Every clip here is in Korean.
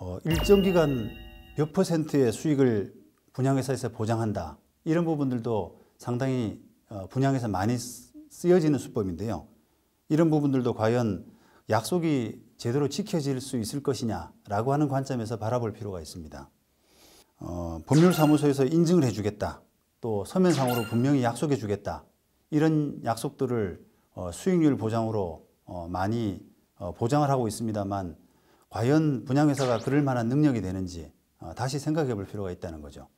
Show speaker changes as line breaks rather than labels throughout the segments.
어, 일정 기간 몇 퍼센트의 수익을 분양회사에서 보장한다. 이런 부분들도 상당히 어, 분양에서 많이 쓰여지는 수법인데요. 이런 부분들도 과연 약속이 제대로 지켜질 수 있을 것이냐라고 하는 관점에서 바라볼 필요가 있습니다. 어, 법률사무소에서 인증을 해주겠다. 또 서면상으로 분명히 약속해 주겠다. 이런 약속들을 어, 수익률 보장으로 어, 많이 어, 보장을 하고 있습니다만 과연 분양회사가 그럴 만한 능력이 되는지 어, 다시 생각해 볼 필요가 있다는 거죠.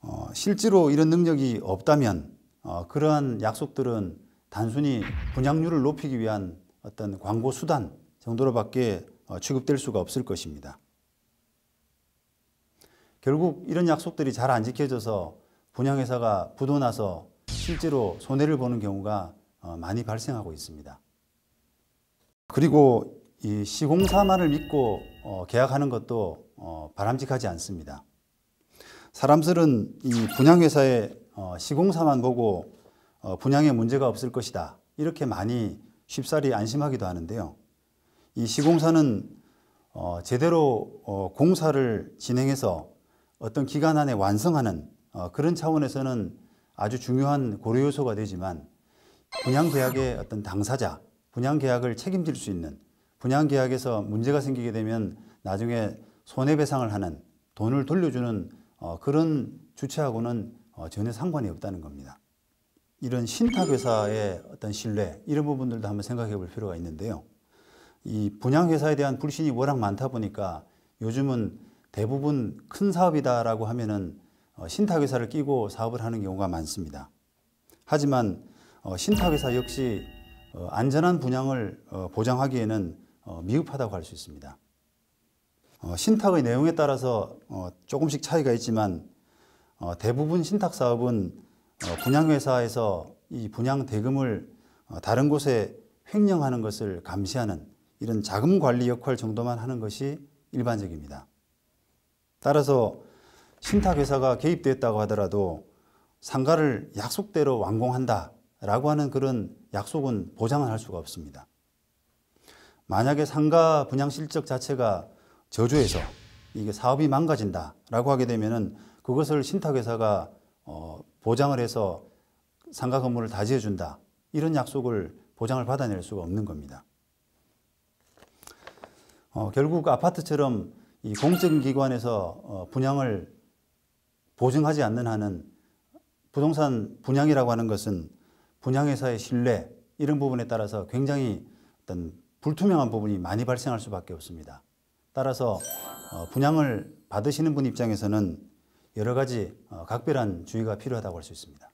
어, 실제로 이런 능력이 없다면 어, 그러한 약속들은 단순히 분양률을 높이기 위한 어떤 광고 수단 정도로밖에 어, 취급될 수가 없을 것입니다. 결국 이런 약속들이 잘 안 지켜져서 분양회사가 부도나서 실제로 손해를 보는 경우가 어, 많이 발생하고 있습니다. 그리고 이 시공사만을 믿고 어, 계약하는 것도 어, 바람직하지 않습니다. 사람들은 이 분양회사의 어, 시공사만 보고 어, 분양에 문제가 없을 것이다 이렇게 많이 쉽사리 안심하기도 하는데요. 이 시공사는 어, 제대로 어, 공사를 진행해서 어떤 기간 안에 완성하는 어, 그런 차원에서는 아주 중요한 고려 요소가 되지만 분양 계약의 어떤 당사자, 분양 계약을 책임질 수 있는 분양 계약에서 문제가 생기게 되면 나중에 손해배상을 하는 돈을 돌려주는 어, 그런 주체하고는 어, 전혀 상관이 없다는 겁니다. 이런 신탁회사의 어떤 신뢰 이런 부분들도 한번 생각해 볼 필요가 있는데요. 이 분양회사에 대한 불신이 워낙 많다 보니까 요즘은 대부분 큰 사업이다라고 하면은 어, 신탁회사를 끼고 사업을 하는 경우가 많습니다. 하지만 어, 신탁회사 역시 어, 안전한 분양을 어, 보장하기에는 어, 미흡하다고 할 수 있습니다. 어, 신탁의 내용에 따라서 어, 조금씩 차이가 있지만 대부분 신탁 사업은 분양회사에서 이 분양 대금을 다른 곳에 횡령하는 것을 감시하는 이런 자금 관리 역할 정도만 하는 것이 일반적입니다. 따라서 신탁회사가 개입됐다고 하더라도 상가를 약속대로 완공한다 라고 하는 그런 약속은 보장을 할 수가 없습니다. 만약에 상가 분양 실적 자체가 저조해서 이게 사업이 망가진다라고 하게 되면은 그것을 신탁회사가 어, 보장을 해서 상가 건물을 다 지어준다 이런 약속을 보장을 받아낼 수가 없는 겁니다. 어, 결국 아파트처럼 이 공적인 기관에서 어, 분양을 보증하지 않는 한은 부동산 분양이라고 하는 것은 분양회사의 신뢰 이런 부분에 따라서 굉장히 어떤 불투명한 부분이 많이 발생할 수밖에 없습니다. 따라서 어, 분양을 받으시는 분 입장에서는 여러 가지 어, 각별한 주의가 필요하다고 할 수 있습니다.